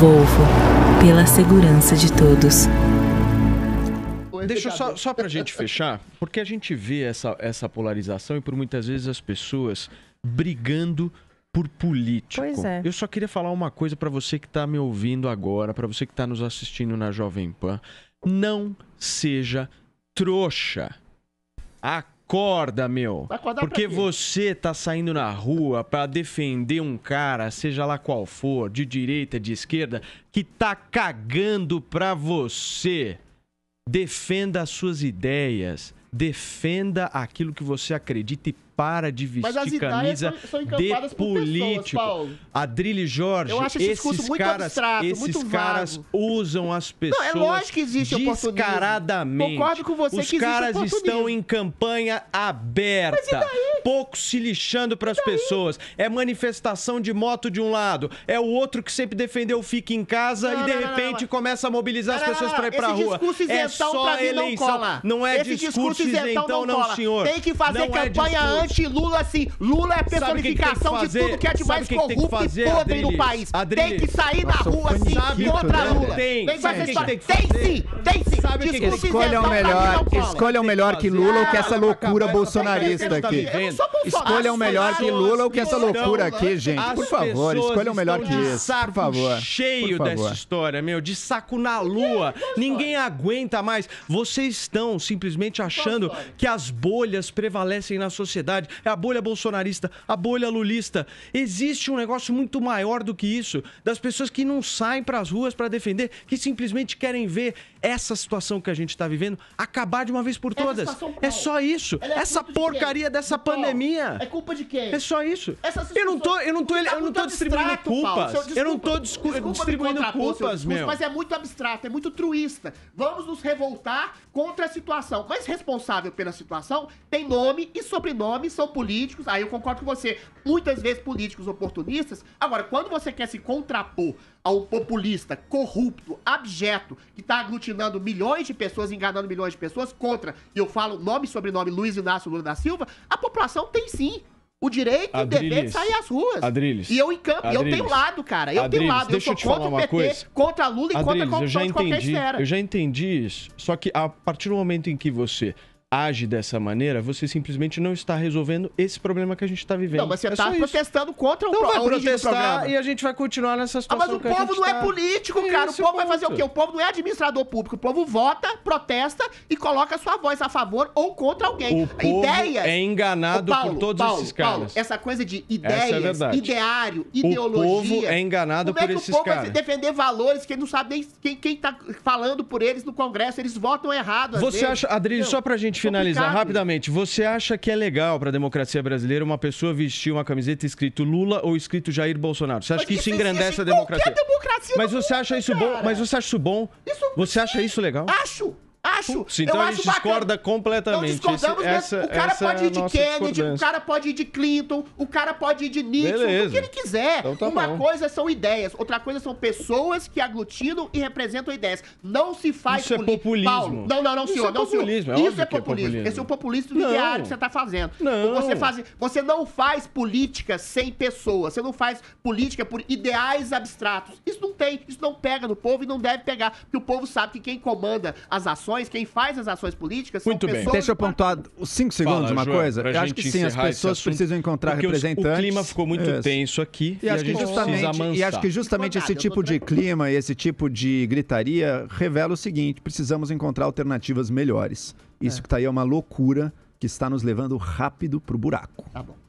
Volvo, pela segurança de todos. Deixa só, só para a gente fechar, porque a gente vê essa, essa polarização e por muitas vezes as pessoas brigando por político. Pois é. Eu só queria falar uma coisa para você que está me ouvindo agora, para você que está nos assistindo na Jovem Pan. Não seja trouxa. A Acorda, meu. Acordar Porque você tá saindo na rua para defender um cara, seja lá qual for, de direita, de esquerda, que tá cagando pra você. Defenda as suas ideias defenda aquilo que você acredita e para de vestir camisa são, são de político. Pessoas, Jorge, eu acho esse esses muito caras, abstrato, esses muito caras usam as pessoas Não, é lógico que existe descaradamente. Concordo com você Os que caras estão em campanha aberta. Mas e daí? pouco se lixando para as pessoas. É manifestação de moto de um lado, é o outro que sempre defendeu fica em casa não, e de não, repente não, começa a mobilizar as pessoas para ir para rua. Discurso é só eleição. Não, cola. não é Esse discurso, isentão, não, senhor. Tem que fazer é campanha é anti-Lula assim. Lula é personificação que que de tudo que é de mais que corrupto fazer, e podre no país. Tem que sair Nossa, na rua assim sabe contra Lula. Tem, que tem, tem sim, tem sim. discurso isentão escolha o melhor, escolha o melhor que Lula ou que essa loucura bolsonarista aqui ouvindo. Escolha o melhor que Lula ou que essa então, loucura aqui, gente. Por favor, escolha o melhor que esse. Por favor. Cheio dessa história, meu. De saco na lua. É Ninguém aguenta mais. Vocês estão simplesmente achando que as bolhas prevalecem na sociedade. É a bolha bolsonarista, a bolha lulista. Existe um negócio muito maior do que isso. Das pessoas que não saem para as ruas para defender, que simplesmente querem ver essa situação que a gente está vivendo acabar de uma vez por todas. É só isso. É essa porcaria dessa pandemia pandemia. É culpa de quem? É só isso. Eu não tô, eu não tô, eu não tô distribuindo culpas. eu não tô distribuindo culpas, meu. Mas é muito abstrato, é muito truísta. Vamos nos revoltar contra a situação. Mas responsável pela situação tem nome e sobrenome, são políticos. Aí eu concordo com você. Muitas vezes políticos oportunistas. Agora, quando você quer se contrapor ao populista corrupto, abjeto, que está aglutinando milhões de pessoas, enganando milhões de pessoas contra, e eu falo nome e sobrenome Luiz Inácio Lula da Silva, a população população tem sim o direito e o dever de sair às ruas. Adriles. E eu em campo, eu tenho lado, cara. Eu Adriles, tenho lado. Deixa eu, sou contra o PT, coisa. contra a Lula e Adriles, contra a corrupção eu já entendi, de qualquer esfera. Eu já entendi isso. Só que a partir do momento em que você age dessa maneira, você simplesmente não está resolvendo esse problema que a gente está vivendo. Não, mas você está é tá protestando contra o então pro... vai protestar e a gente vai continuar nessa situação. Ah, mas o povo não é tá... é político, cara. Esse o povo vai fazer o quê? O povo não é administrador público. O povo vota, protesta e coloca sua voz a favor ou contra alguém. O a povo ideias... é enganado Paulo, por todos Paulo, esses caras. Paulo, essa coisa de é ideias, é ideário, ideologia. O povo é enganado por esses caras. Como é que o povo vai defender valores que ele não sabe nem quem, está falando por eles no Congresso? Eles votam errado. Você vezes. acha, Adriano, só pra gente te finalizar rapidamente. Você acha que é legal para a democracia brasileira uma pessoa vestir uma camiseta escrito Lula ou escrito Jair Bolsonaro? Você acha que isso engrandece assim? a democracia? democracia mas você acha isso cara. bom? Mas você acha isso bom? Isso... Você acha isso legal? Acho acho. então eu acho discorda completamente. Então discordamos, né? Esse, o cara é pode ir de Kennedy, o cara pode ir de Clinton, o cara pode ir de Nixon, Beleza. o que ele quiser. Então tá Uma bom. coisa são ideias, outra coisa são pessoas que aglutinam e representam ideias. Não se faz Isso é populismo. Paulo, não, não, não, senhor. É é isso é populismo. É Isso é populismo. é populismo. Esse é o populismo não. diário que você está fazendo. Não. Você, faz... você não faz política sem pessoas. Você não faz política por ideais abstratos. Isso não tem, isso não pega no povo e não deve pegar, porque o povo sabe que quem comanda as ações quem faz as ações políticas Muito bem. Deixa eu pontuar os cinco segundos Fala, uma coisa. Eu acho que sim, as pessoas precisam encontrar representantes. O clima ficou muito isso. tenso aqui e, e acho que justamente, E acho que justamente esse tipo de clima e esse tipo de gritaria revela o seguinte: precisamos encontrar alternativas melhores. Isso é. que está aí é uma loucura que está nos levando rápido para o buraco. Tá bom.